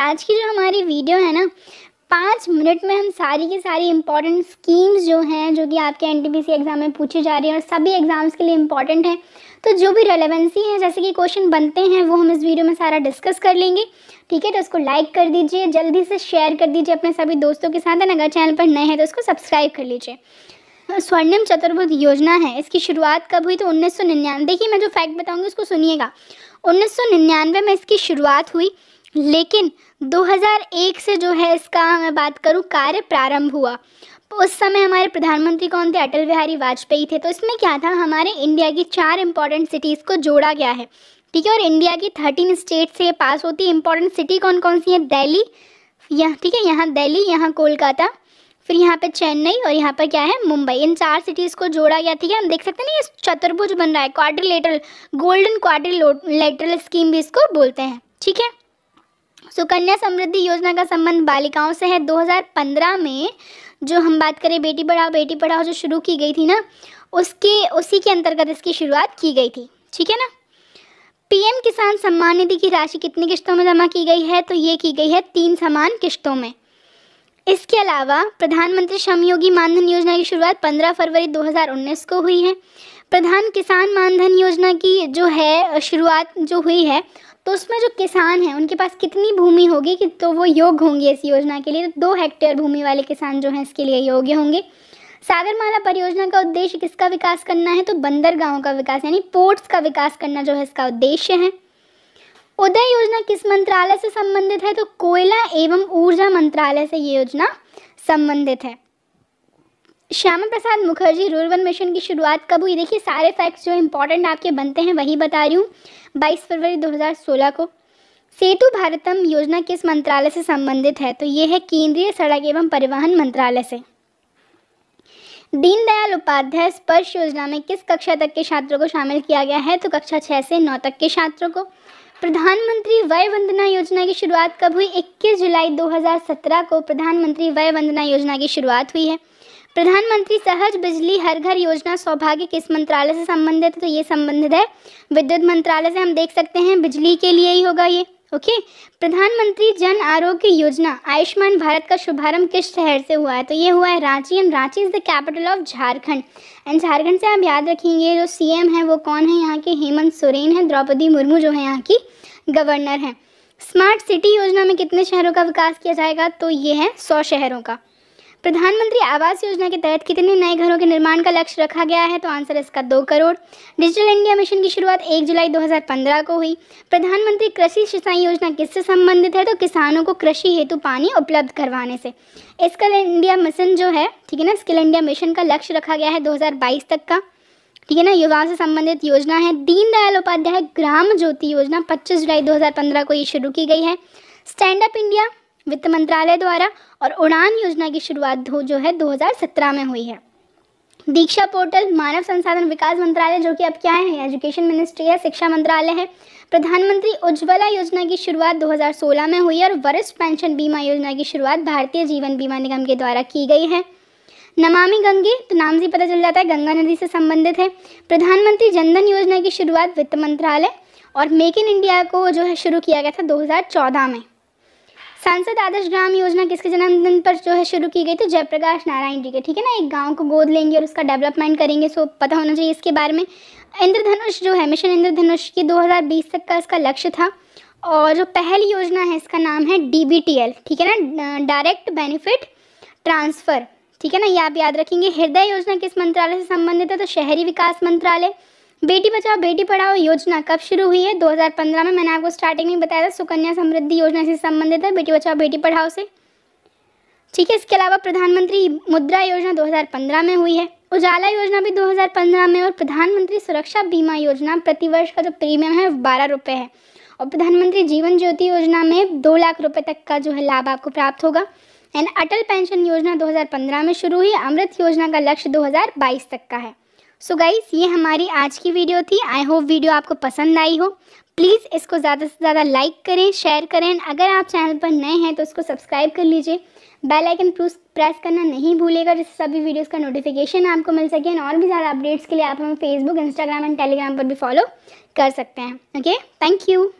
आज की जो हमारी वीडियो है ना पाँच मिनट में हम सारी की सारी इंपॉर्टेंट स्कीम्स जो हैं जो कि आपके एनटीपीसी एग्ज़ाम में पूछी जा रही है और सभी एग्ज़ाम्स के लिए इंपॉर्टेंट हैं तो जो भी रेलेवेंसी है जैसे कि क्वेश्चन बनते हैं वो हम इस वीडियो में सारा डिस्कस कर लेंगे ठीक है तो उसको लाइक कर दीजिए जल्दी से शेयर कर दीजिए अपने सभी दोस्तों के साथ अगर चैनल पर नए हैं तो उसको सब्सक्राइब कर लीजिए स्वर्णिम चतुर्भुज योजना है इसकी शुरुआत कब हुई तो उन्नीस देखिए मैं जो फैक्ट बताऊँगी उसको सुनिएगा उन्नीस में इसकी शुरुआत हुई लेकिन 2001 से जो है इसका मैं बात करूँ कार्य प्रारंभ हुआ उस समय हमारे प्रधानमंत्री कौन थे अटल बिहारी वाजपेयी थे तो इसमें क्या था हमारे इंडिया की चार इंपॉर्टेंट सिटीज़ को जोड़ा गया है ठीक है और इंडिया की थर्टीन स्टेट से पास होती है इंपॉर्टेंट सिटी कौन कौन सी है दिल्ली यहाँ ठीक है यहाँ दिल्ली यहाँ कोलकाता फिर यहाँ पे चेन्नई और यहाँ पर क्या है मुंबई इन चार सिटीज़ को जोड़ा गया ठीक है हम देख सकते हैं ना ये चतुर्भुज बन रहा है क्वाड्रिलेटरल गोल्डन क्वाड्रिलेटरल स्कीम भी इसको बोलते हैं ठीक है सुकन्या समृद्धि योजना का संबंध बालिकाओं से है 2015 में जो हम बात करें बेटी पढ़ाओ बेटी पढ़ाओ जो शुरू की गई थी ना उसके उसी के अंतर्गत इसकी शुरुआत की गई थी ठीक है ना पीएम किसान सम्मान निधि की राशि कितनी किश्तों में जमा की गई है तो ये की गई है तीन समान किश्तों में इसके अलावा प्रधानमंत्री श्रमयोगी मानधन योजना की शुरुआत 15 फरवरी 2019 को हुई है प्रधान किसान मानधन योजना की जो है शुरुआत जो हुई है तो उसमें जो किसान हैं उनके पास कितनी भूमि होगी कि तो वो योग्य होंगे इस योजना के लिए तो दो हेक्टेयर भूमि वाले किसान जो हैं इसके लिए योग्य होंगे सागरमाला परियोजना का उद्देश्य किसका विकास करना है तो बंदरगाह का विकास यानी पोर्ट्स का विकास करना जो है इसका उद्देश्य है उदय योजना किस मंत्रालय से संबंधित है तो कोयला एवं ऊर्जा मंत्रालय से ये योजना संबंधित है श्यामा प्रसाद मुखर्जी रूरबन मिशन की शुरुआत कब हुई देखिए सारे फैक्ट्स जो इम्पोर्टेंट आपके बनते हैं वही बता रही हूँ 22 फरवरी 2016 को सेतु भारतम योजना किस मंत्रालय से संबंधित है तो ये है केंद्रीय सड़क एवं परिवहन मंत्रालय से दीनदयाल उपाध्याय स्पर्श योजना में किस कक्षा तक के छात्रों को शामिल किया गया है तो कक्षा छः से नौ तक के छात्रों को प्रधानमंत्री वय वंदना योजना की शुरुआत कब हुई 21 जुलाई 2017 को प्रधानमंत्री वय वंदना योजना की शुरुआत हुई है प्रधानमंत्री सहज बिजली हर घर योजना सौभाग्य किस मंत्रालय से संबंधित है तो ये संबंधित है विद्युत मंत्रालय से हम देख सकते हैं बिजली के लिए ही होगा ये ओके प्रधानमंत्री जन आरोग्य योजना आयुष्मान भारत का शुभारंभ किस शहर से हुआ है तो ये हुआ है Ranchi and Ranchi is the capital of Jharkhand and Jharkhand से आप याद रखेंगे जो सी है वो कौन है यहाँ के हेमंत सोरेन है द्रौपदी मुर्मू जो है यहाँ की गवर्नर है स्मार्ट सिटी योजना में कितने शहरों का विकास किया जाएगा तो ये है सौ शहरों का प्रधानमंत्री आवास योजना के तहत कितने नए घरों के निर्माण का लक्ष्य रखा गया है तो आंसर इसका दो करोड़ डिजिटल इंडिया मिशन की शुरुआत एक जुलाई 2015 को हुई प्रधानमंत्री कृषि सिंचाई योजना किससे संबंधित है तो किसानों को कृषि हेतु पानी उपलब्ध करवाने से स्किल इंडिया मिशन जो है ठीक है ना स्किल इंडिया मिशन का लक्ष्य रखा गया है दो तक का ठीक है ना युवाओं से संबंधित योजना है दीनदयाल उपाध्याय ग्राम ज्योति योजना 25 जुलाई 2015 को ये शुरू की गई है स्टैंड अप इंडिया वित्त मंत्रालय द्वारा और उड़ान योजना की शुरुआत जो है 2017 में हुई है दीक्षा पोर्टल मानव संसाधन विकास मंत्रालय जो कि अब क्या है एजुकेशन मिनिस्ट्री है शिक्षा मंत्रालय है प्रधानमंत्री उज्ज्वला योजना की शुरुआत 2016 में हुई और वरिष्ठ पेंशन बीमा योजना की शुरुआत भारतीय जीवन बीमा निगम के द्वारा की गई है नमामि गंगे तो नाम से पता चल जाता है गंगा नदी से संबंधित है प्रधानमंत्री जनधन योजना की शुरुआत वित्त मंत्रालय और मेक इन इंडिया को जो है शुरू किया गया था 2014 में सांसद आदर्श ग्राम योजना किसके जन्मदिन पर जो है शुरू की गई थी जयप्रकाश नारायण जी के ठीक है ना एक गांव को गोद लेंगे और उसका डेवलपमेंट करेंगे सो पता होना चाहिए इसके बारे में इंद्रधनुष जो है मिशन इंद्रधनुष की 2020 तक का इसका लक्ष्य था और जो पहली योजना है इसका नाम है डी ठीक है ना डायरेक्ट बेनिफिट ट्रांसफ़र ठीक है ना ये आप याद रखेंगे हृदय योजना किस मंत्रालय से संबंधित है तो शहरी विकास मंत्रालय बेटी बचाओ बेटी पढ़ाओ योजना कब शुरू हुई है 2015 में मैंने आपको स्टार्टिंग में बताया था सुकन्या समृद्धि योजना से संबंधित है बेटी बचाओ बेटी पढ़ाओ से ठीक है इसके अलावा प्रधानमंत्री मुद्रा योजना 2015 में हुई है उजाला योजना भी 2015 में और प्रधानमंत्री सुरक्षा बीमा योजना प्रतिवर्ष का जो प्रीमियम है बारह रुपये है और प्रधानमंत्री जीवन ज्योति योजना में दो लाख रुपये तक का जो है लाभ आपको प्राप्त होगा एंड अटल पेंशन योजना दो में शुरू हुई अमृत योजना का लक्ष्य दो तक का है सो गाइस ये हमारी आज की वीडियो थी आई होप वीडियो आपको पसंद आई हो प्लीज़ इसको ज़्यादा से ज़्यादा लाइक करें शेयर करें अगर आप चैनल पर नए हैं तो उसको सब्सक्राइब कर लीजिए बेल आइकन प्रेस करना नहीं भूलेगा जिससे सभी वीडियोस का नोटिफिकेशन आपको मिल सके और भी ज़्यादा अपडेट्स के लिए आप हमें फेसबुक इंस्टाग्राम एंड टेलीग्राम पर भी फॉलो कर सकते हैं ओके थैंक यू